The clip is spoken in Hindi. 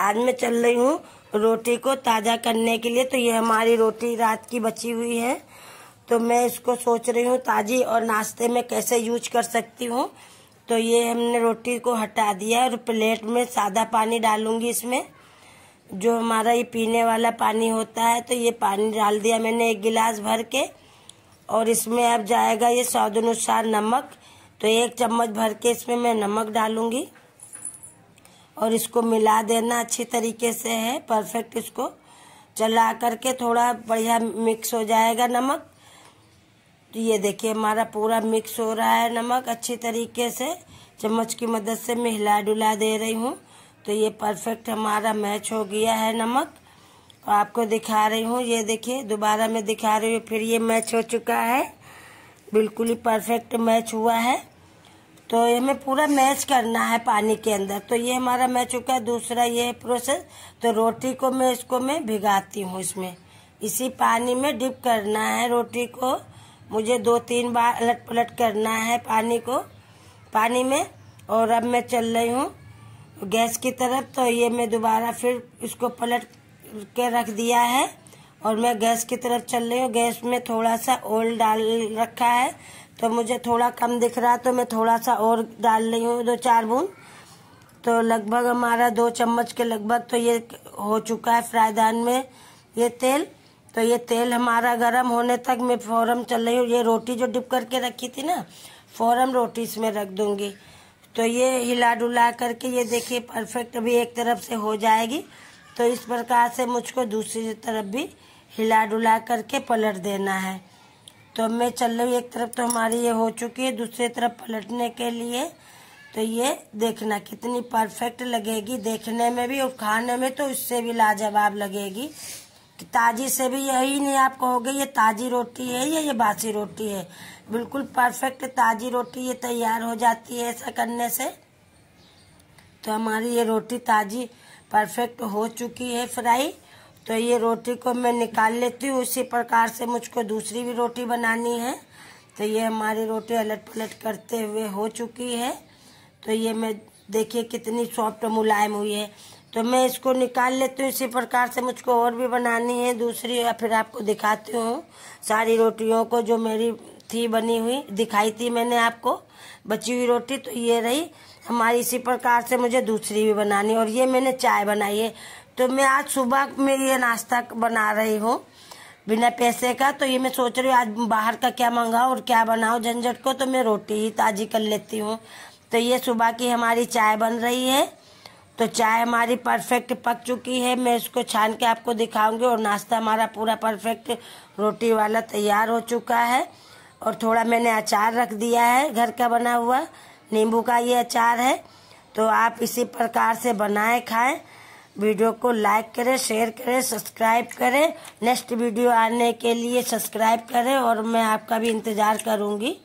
आज मैं चल रही हूँ रोटी को ताज़ा करने के लिए तो ये हमारी रोटी रात की बची हुई है तो मैं इसको सोच रही हूँ ताज़ी और नाश्ते में कैसे यूज कर सकती हूँ तो ये हमने रोटी को हटा दिया और प्लेट में सादा पानी डालूंगी इसमें जो हमारा ये पीने वाला पानी होता है तो ये पानी डाल दिया मैंने एक गिलास भर के और इसमें अब जाएगा ये स्वाद अनुसार नमक तो एक चम्मच भर के इसमें मैं नमक डालूंगी और इसको मिला देना अच्छी तरीके से है परफेक्ट इसको चला करके थोड़ा बढ़िया मिक्स हो जाएगा नमक तो ये देखिए हमारा पूरा मिक्स हो रहा है नमक अच्छी तरीके से चम्मच की मदद से मैं हिला डुला दे रही हूँ तो ये परफेक्ट हमारा मैच हो गया है नमक और तो आपको दिखा रही हूँ ये देखिए दोबारा मैं दिखा रही हूँ फिर ये मैच हो चुका है बिल्कुल ही परफेक्ट मैच हुआ है तो हमें पूरा मैच करना है पानी के अंदर तो ये हमारा मैच हो गया दूसरा ये प्रोसेस तो रोटी को मैं इसको मैं भिगाती हूँ इसमें इसी पानी में डिप करना है रोटी को मुझे दो तीन बार अलट पलट करना है पानी को पानी में और अब मैं चल रही हूँ गैस की तरफ तो ये मैं दोबारा फिर इसको पलट के रख दिया है और मैं गैस की तरफ चल रही हूँ गैस में थोड़ा सा ऑयल डाल रखा है तो मुझे थोड़ा कम दिख रहा है तो मैं थोड़ा सा और डाल रही हूँ दो चार बूंद तो लगभग हमारा दो चम्मच के लगभग तो ये हो चुका है फ्राईदान में ये तेल तो ये तेल हमारा गर्म होने तक मैं फौरन चल रही हूँ ये रोटी जो डिप करके रखी थी ना फौरन रोटी इसमें रख दूंगी तो ये हिला डुला करके ये देखिए परफेक्ट अभी एक तरफ से हो जाएगी तो इस प्रकार से मुझको दूसरी तरफ भी हिला डुला करके पलट देना है तो मैं चल रही एक तरफ तो हमारी ये हो चुकी है दूसरी तरफ पलटने के लिए तो ये देखना कितनी परफेक्ट लगेगी देखने में भी और खाने में तो इससे भी लाजवाब लगेगी ताजी से भी यही नहीं आप कहोगे ये ताजी रोटी है या ये बासी रोटी है बिल्कुल परफेक्ट ताजी रोटी ये तैयार हो जाती है ऐसा करने से तो हमारी ये रोटी ताजी परफेक्ट हो चुकी है फ्राई तो ये रोटी को मैं निकाल लेती हूँ उसी प्रकार से मुझको दूसरी भी रोटी बनानी है तो ये हमारी रोटी अलट पलट करते हुए हो चुकी है तो ये मैं देखिए कितनी सॉफ्ट मुलायम हुई है तो मैं इसको निकाल लेती हूँ इसी प्रकार से मुझको और भी बनानी है दूसरी या फिर आपको दिखाती हूँ सारी रोटियों को जो मेरी थी बनी हुई दिखाई थी मैंने आपको बची हुई रोटी तो ये रही हमारी इसी प्रकार से मुझे दूसरी भी बनानी और ये मैंने चाय बनाई है तो मैं आज सुबह में ये नाश्ता बना रही हूँ बिना पैसे का तो ये मैं सोच रही हूँ आज बाहर का क्या मंगाऊ और क्या बनाऊ झंझट को तो मैं रोटी ही ताज़ी कर लेती हूँ तो ये सुबह की हमारी चाय बन रही है तो चाय हमारी परफेक्ट पक चुकी है मैं इसको छान के आपको दिखाऊंगी और नाश्ता हमारा पूरा परफेक्ट रोटी वाला तैयार हो चुका है और थोड़ा मैंने अचार रख दिया है घर का बना हुआ नींबू का ये अचार है तो आप इसी प्रकार से बनाए खाएं वीडियो को लाइक करें शेयर करें सब्सक्राइब करें नेक्स्ट वीडियो आने के लिए सब्सक्राइब करें और मैं आपका भी इंतज़ार करूँगी